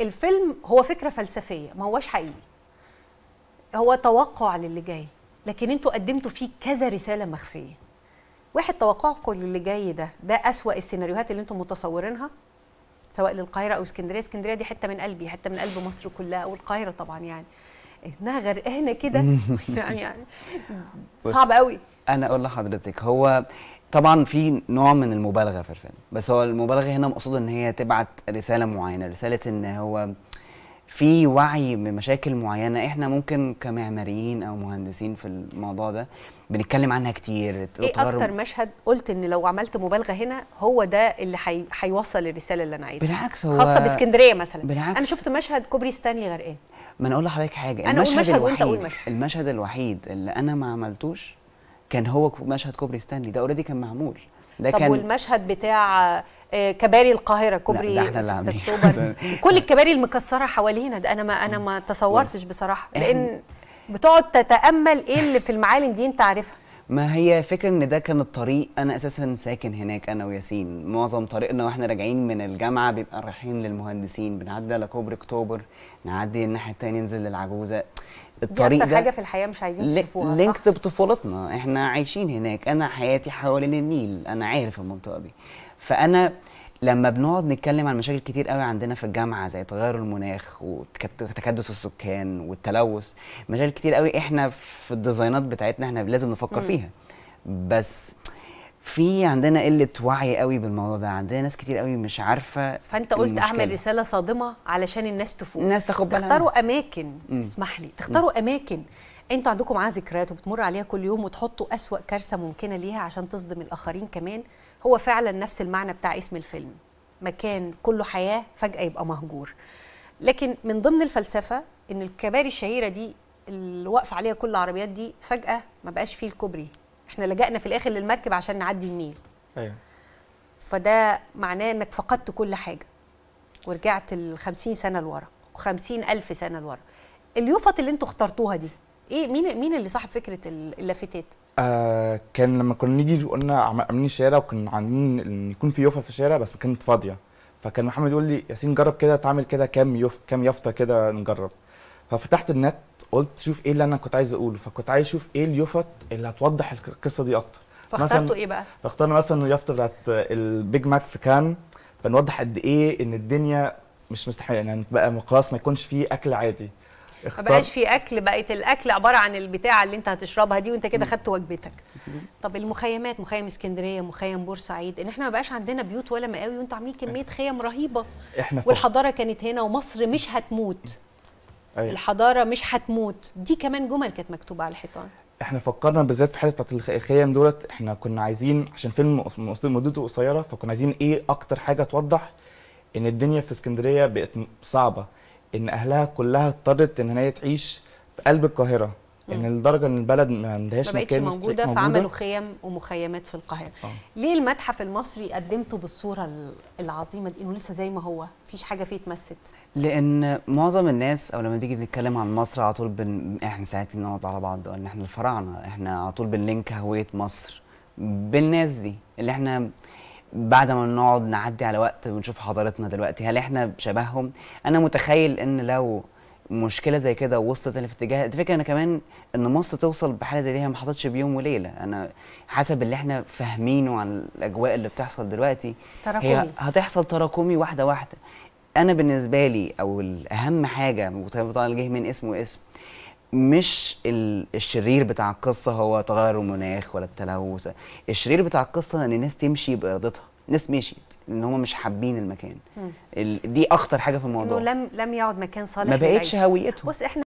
الفيلم هو فكره فلسفيه ما هوش حقيقي هو توقع للي جاي لكن انتوا قدمتوا فيه كذا رساله مخفيه واحد توقعكم للي جاي ده ده اسوا السيناريوهات اللي انتم متصورينها سواء للقاهره او اسكندريه اسكندريه دي حته من قلبي حته من قلب مصر كلها والقاهره طبعا يعني انها غرقانه كده يعني صعب قوي انا اقول لحضرتك هو طبعا في نوع من المبالغه في الفيلم بس هو المبالغه هنا مقصود ان هي تبعت رساله معينه رساله ان هو في وعي بمشاكل معينه احنا ممكن كمعماريين او مهندسين في الموضوع ده بنتكلم عنها كتير ايه اكتر مشهد قلت ان لو عملت مبالغه هنا هو ده اللي هيوصل حيوصل الرساله اللي انا عايزها بالعكس هو خاصه باسكندريه مثلا بالعكس انا شفت مشهد كوبري ستانلي غرقان ما انا اقول لحضرتك حاجه انا اقول مشهد وانت قول مشهد المشهد الوحيد اللي انا ما عملتوش كان هو مشهد كوبري ستانلي ده اوريدي كان معمول ده طب كان والمشهد بتاع آه، كباري القاهره كوبري لا احنا اللي كل الكباري المكسره حوالينا ده انا ما انا ما تصورتش بصراحه لان بتقعد تتامل ايه اللي في المعالم دي انت عارفها ما هي فكرة ان ده كان الطريق انا اساسا ساكن هناك انا وياسين معظم طريقنا واحنا راجعين من الجامعة بيبقى رايحين للمهندسين بنعدي على كوبري اكتوبر نعدي الناحية التانية ننزل للعجوزة الطريق دي أكتر حاجة في الحياة مش عايزين تشوفوها لينكد بطفولتنا احنا عايشين هناك انا حياتي حوالين النيل انا عارف المنطقة دي فانا لما بنقعد نتكلم عن مشاكل كتير قوي عندنا في الجامعه زي تغير المناخ وتكدس السكان والتلوث مشاكل كتير قوي احنا في الديزاينات بتاعتنا احنا لازم نفكر م. فيها بس في عندنا قله وعي قوي بالموضوع ده عندنا ناس كتير قوي مش عارفه فانت قلت المشكلة. اعمل رساله صادمه علشان الناس تفوق الناس تاخد بالها تختاروا اماكن اسمح لي تختاروا اماكن انتوا عندكم معاها ذكريات وبتمر عليها كل يوم وتحطوا اسوا كارثه ممكنه ليها عشان تصدم الاخرين كمان هو فعلا نفس المعنى بتاع اسم الفيلم مكان كله حياه فجاه يبقى مهجور لكن من ضمن الفلسفه ان الكباري الشهيره دي اللي واقفه عليها كل العربيات دي فجاه ما بقاش فيه الكوبري احنا لجأنا في الاخر للمركب عشان نعدي النيل ايوه فده معناه انك فقدت كل حاجه ورجعت ل 50 سنه لورا و50 الف سنه لورا اليوفط اللي انتوا اخترتوها دي ايه مين مين اللي صاحب فكره اللافتات؟ آه كان لما كنا نيجي قلنا عاملين الشارع وكنا عاملين ان يكون في يوفا في الشارع بس كانت فاضيه فكان محمد يقول لي ياسين جرب كده تعمل كده كام يوف كام يافطه كده نجرب ففتحت النت قلت شوف ايه اللي انا كنت عايز اقوله فكنت عايز اشوف ايه اليوفط اللي هتوضح القصه دي اكتر فاخترتوا ايه بقى؟ فاخترنا مثلا اليافطه بتاعت البيج ماك في كان فنوضح قد ايه ان الدنيا مش مستحيله يعني بقى خلاص ما يكونش فيه اكل عادي ما بقاش في اكل بقت الاكل عباره عن البتاعه اللي انت هتشربها دي وانت كده خدت وجبتك طب المخيمات مخيم اسكندريه مخيم بورسعيد ان احنا ما بقاش عندنا بيوت ولا مقاوي وانتوا عاملين كميه أيوة. خيم رهيبه احنا والحضاره كانت هنا ومصر مش هتموت أيوة. الحضاره مش هتموت دي كمان جمل كانت مكتوبه على الحيطان احنا فكرنا بالذات في حته بتاعت الخيام دولت احنا كنا عايزين عشان فيلم مدته قصيره فكنا عايزين ايه اكتر حاجه توضح ان الدنيا في اسكندريه بقت صعبه ان اهلها كلها اضطرت ان هي تعيش في قلب القاهره ان لدرجه ان البلد ما عندهاش مكان موجوده فعملوا خيم ومخيمات في القاهره أوه. ليه المتحف المصري قدمته بالصوره العظيمه دي انه لسه زي ما هو مفيش حاجه فيه اتمست لان معظم الناس او لما تيجي تتكلم عن مصر على طول بن... احنا ساعات بنقعد على بعض ان احنا الفراعنه احنا على طول بنلينك هويه مصر بالناس دي اللي احنا بعد ما نقعد نعدي على وقت ونشوف حضارتنا دلوقتي هل احنا شبههم انا متخيل ان لو مشكله زي كده وصلت في اتجاه الفكره انا كمان ان مصر توصل بحاله زي دي ما حصلتش بيوم وليله انا حسب اللي احنا فاهمينه عن الاجواء اللي بتحصل دلوقتي تراكمي. هي هتحصل تراكمي واحده واحده انا بالنسبه لي او الاهم حاجه وطبعا جه من اسم واسم مش الشرير بتاع القصه هو تغير المناخ ولا التلوث الشرير بتاع القصه ان الناس تمشي بارادتها ناس مشيت ان هم مش حابين المكان دي اخطر حاجه في الموضوع انه لم لم يعد مكان صالح ما بقتش هويتهم بص احنا